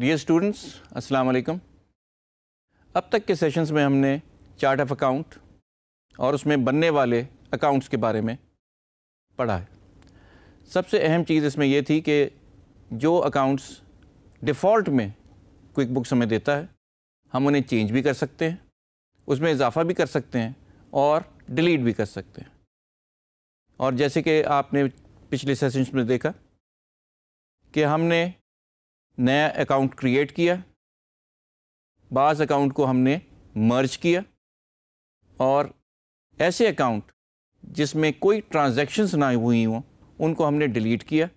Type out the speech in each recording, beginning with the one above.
Dear students अस्सलाम वालेकुम अब तक के सेशंस में हमने चार्ट ऑफ अकाउंट और उसमें बनने वाले अकाउंट्स के बारे में पढ़ा है सबसे अहम चीज़ इसमें यह थी कि जो अकाउंट्स डिफ़ॉल्ट में क्विक बुक्स हमें देता है हम उन्हें चेंज भी कर सकते हैं उसमें इजाफा भी कर सकते हैं और डिलीट भी कर सकते हैं और जैसे कि आपने पिछले सेशंस में देखा कि हमने नया अकाउंट क्रिएट किया बाज़ अकाउंट को हमने मर्ज किया और ऐसे अकाउंट जिसमें कोई ट्रांजैक्शंस ना हुई हों उनको हमने डिलीट किया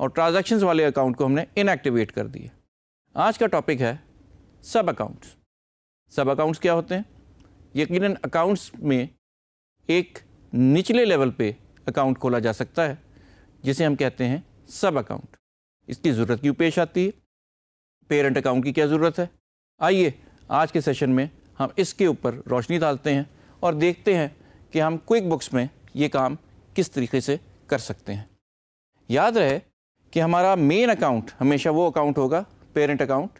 और ट्रांजैक्शंस वाले अकाउंट को हमने इनएक्टिवेट कर दिया आज का टॉपिक है सब अकाउंट्स सब अकाउंट्स क्या होते हैं यकीनन अकाउंट्स में एक निचले लेवल पे अकाउंट खोला जा सकता है जिसे हम कहते हैं सब अकाउंट इसकी ज़रूरत क्यों पेश आती है पेरेंट अकाउंट की क्या ज़रूरत है आइए आज के सेशन में हम इसके ऊपर रोशनी डालते हैं और देखते हैं कि हम क्विक बुक्स में ये काम किस तरीके से कर सकते हैं याद रहे कि हमारा मेन अकाउंट हमेशा वो अकाउंट होगा पेरेंट अकाउंट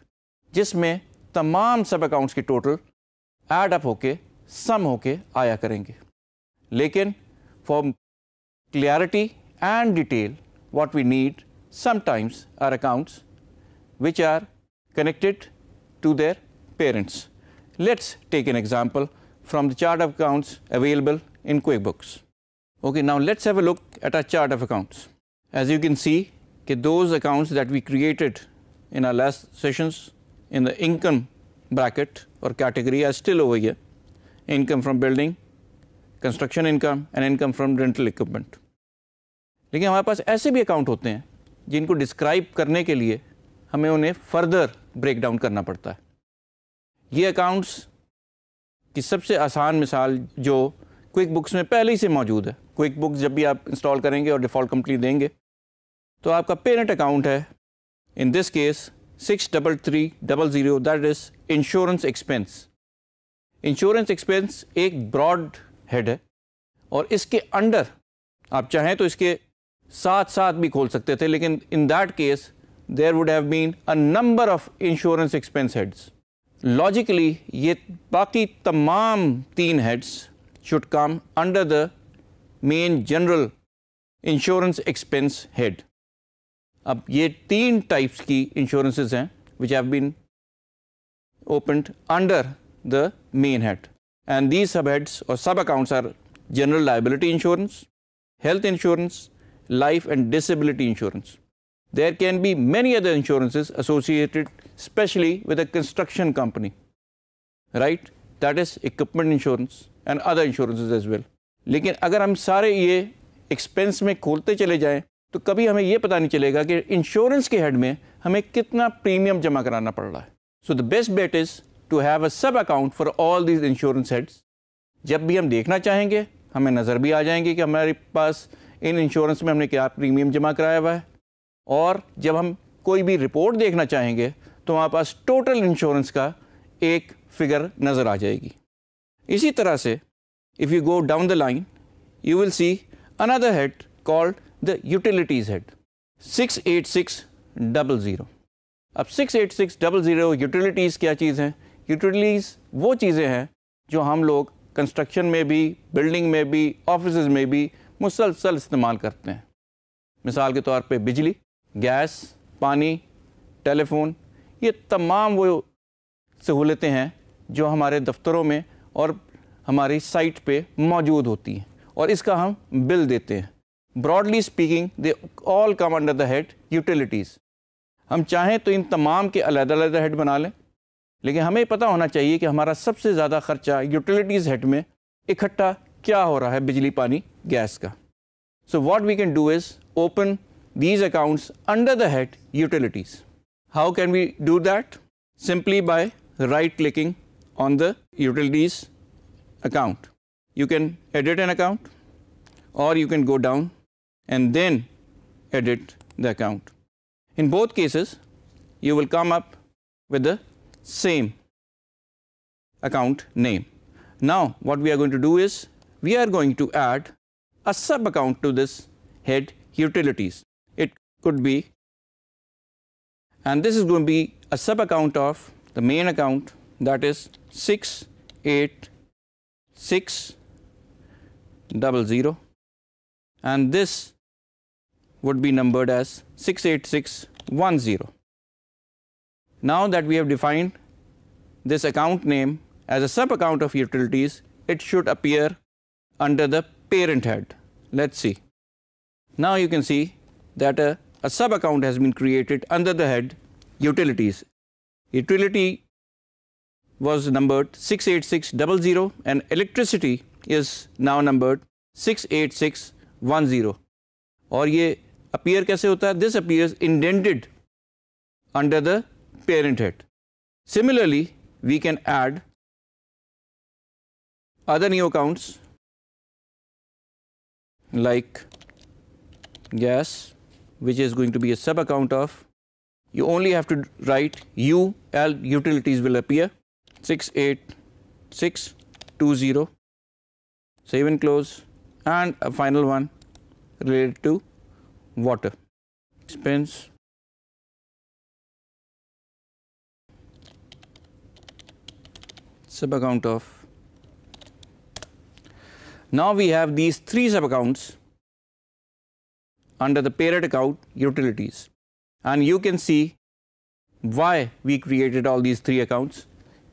जिसमें तमाम सब अकाउंट्स की टोटल एड अप होके सम होके आया करेंगे लेकिन for clarity and detail what we need sometimes are accounts which are connected to their parents. Let's take an example from the chart of accounts available in QuickBooks. Okay, now let's have a look at our chart of accounts. As you can see, those accounts that we created in our last sessions in the income bracket or category are still over here. Income from building, construction income and income from rental equipment. लेकिन we have ऐसे भी जिनको describe करने के लिए हमें उन्हें further break down करना पड़ता है ये अकाउंट्स की सबसे आसान मिसाल जो क्विक बुक्स में पहले ही से मौजूद है क्विक बुक्स जब भी आप इंस्टॉल करेंगे और डिफ़ॉल्ट कंपनी देंगे तो आपका पेरेंट अकाउंट है in this case six double three double zero that is insurance expense insurance expense एक ब्रॉड हेड है और इसके अंडर आप चाहें तो इसके साथ साथ भी खोल सकते थे लेकिन in that case there would have been a number of insurance expense heads logically ये बाकी तमाम तीन heads should come under the main general insurance expense head अब ये तीन टाइप्स की इंश्योरेंसेस हैं which have been opened under the main head and these sub heads और sub accounts are general liability insurance health insurance life and disability insurance. There can be many other insurances associated especially with a construction company, right? That is equipment insurance and other insurances as well. लेकिन अगर हम सारे ये expense में खोलते चले जाएं तो कभी हमें ये पता नहीं चलेगा कि इंश्योरेंस के हेड में हमें कितना प्रीमियम जमा कराना पड़ रहा है so the best bet is to have a sub account for all these insurance heads जब भी हम देखना चाहेंगे हमें नज़र भी आ जाएंगे कि हमारे पास इन इंश्योरेंस में हमने क्या प्रीमियम जमा कराया हुआ है और जब हम कोई भी रिपोर्ट देखना चाहेंगे तो हमारे पास टोटल इंश्योरेंस का एक फिगर नज़र आ जाएगी इसी तरह से if you go down the line you will see another head called the utilities head six eight six double zero अब six eight six double zero utilities क्या चीज़ हैं यूटिलिटीज़ वो चीज़ें हैं जो हम लोग कंस्ट्रक्शन में भी बिल्डिंग में भी ऑफिस में भी मुसलसल इस्तेमाल करते हैं मिसाल के तौर पे बिजली गैस पानी टेलीफोन ये तमाम वो सहूलतें हैं जो हमारे दफ्तरों में और हमारी साइट पे मौजूद होती हैं और इसका हम बिल देते हैं broadly speaking they all come under the head utilities हम चाहें तो इन तमाम के अलग हेड बना लें लेकिन हमें पता होना चाहिए कि हमारा सबसे ज़्यादा ख़र्चा यूटिलिटीज़ हेड में इकट्ठा क्या हो रहा है बिजली पानी Gasca. So what we can do is open these accounts under the head utilities. How can we do that? Simply by right clicking on the utilities account. You can edit an account or you can go down and then edit the account. In both cases, you will come up with the same account name. Now, what we are going to do is, we are going to add a sub account to this head utilities. It could be and this is going to be a sub account of the main account that is 686 double zero and this would be numbered as 68610. Now that we have defined this account name as a sub account of utilities, it should appear under the parent head. Let us see. Now you can see that a, a sub account has been created under the head utilities. Utility was numbered 68600 and electricity is now numbered 68610 Or, ये appear this appears indented under the parent head similarly we can add other new accounts like gas which is going to be a sub account of you only have to write U L utilities will appear 68620 save and close and a final one related to water expense sub account of Now we have these three sub-accounts under the parent account utilities and you can see why we created all these three accounts.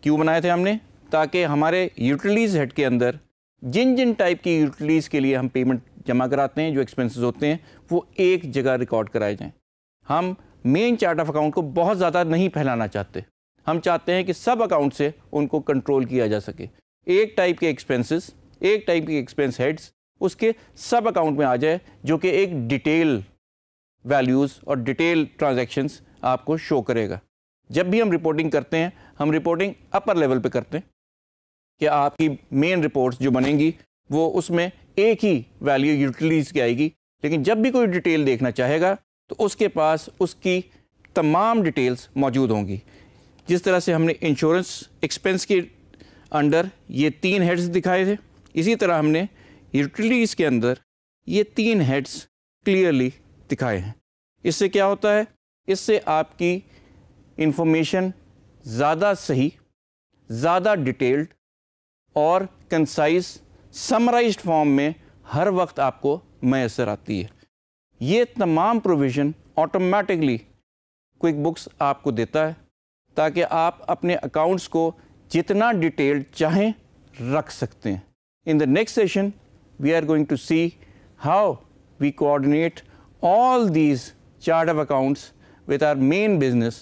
क्यों बनाए थे हमने ताकि हमारे utilities head के अंदर जिन जिन type की utilities के लिए हम पेमेंट जमा कराते हैं जो एक्सपेंसेस होते हैं वो एक जगह रिकॉर्ड कराए जाएं हम मेन चार्ट ऑफ अकाउंट को बहुत ज़्यादा नहीं फैलाना चाहते हम चाहते हैं कि सब अकाउंट से उनको कंट्रोल किया जा सके एक टाइप के एक्सपेंसेस एक टाइप की एक्सपेंस हेड्स उसके सब अकाउंट में आ जाए जो कि एक डिटेल वैल्यूज़ और डिटेल ट्रांजेक्शन आपको शो करेगा जब भी हम रिपोर्टिंग करते हैं हम रिपोर्टिंग अपर लेवल पे करते हैं कि आपकी मेन रिपोर्ट्स जो बनेंगी वो उसमें एक ही वैल्यू यूटिलिटीज़ की आएगी लेकिन जब भी कोई डिटेल देखना चाहेगा तो उसके पास उसकी तमाम डिटेल्स मौजूद होंगी जिस तरह से हमने इंश्योरेंस एक्सपेंस के अंडर ये तीन हेड्स दिखाए थे इसी तरह हमने यूटिलिटीज़ के अंदर ये तीन हेड्स क्लियरली दिखाए हैं इससे क्या होता है इससे आपकी इंफॉर्मेशन ज़्यादा सही ज़्यादा डिटेल्ड और कंसाइज समराइज्ड फॉर्म में हर वक्त आपको मैसर आती है ये तमाम प्रोविज़न ऑटोमेटिकली क्विक बुक्स आपको देता है ताकि आप अपने अकाउंट्स को जितना डिटेल्ड चाहें रख सकते हैं In the next session, we are going to see how we coordinate all these chart of accounts with our main business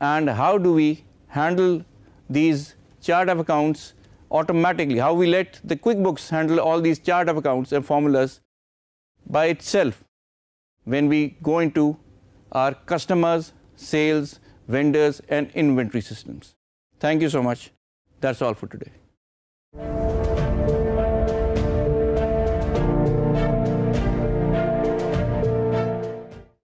and how do we handle these chart of accounts automatically, how we let the QuickBooks handle all these chart of accounts and formulas by itself when we go into our customers, sales, vendors and inventory systems. Thank you so much. That's all for today.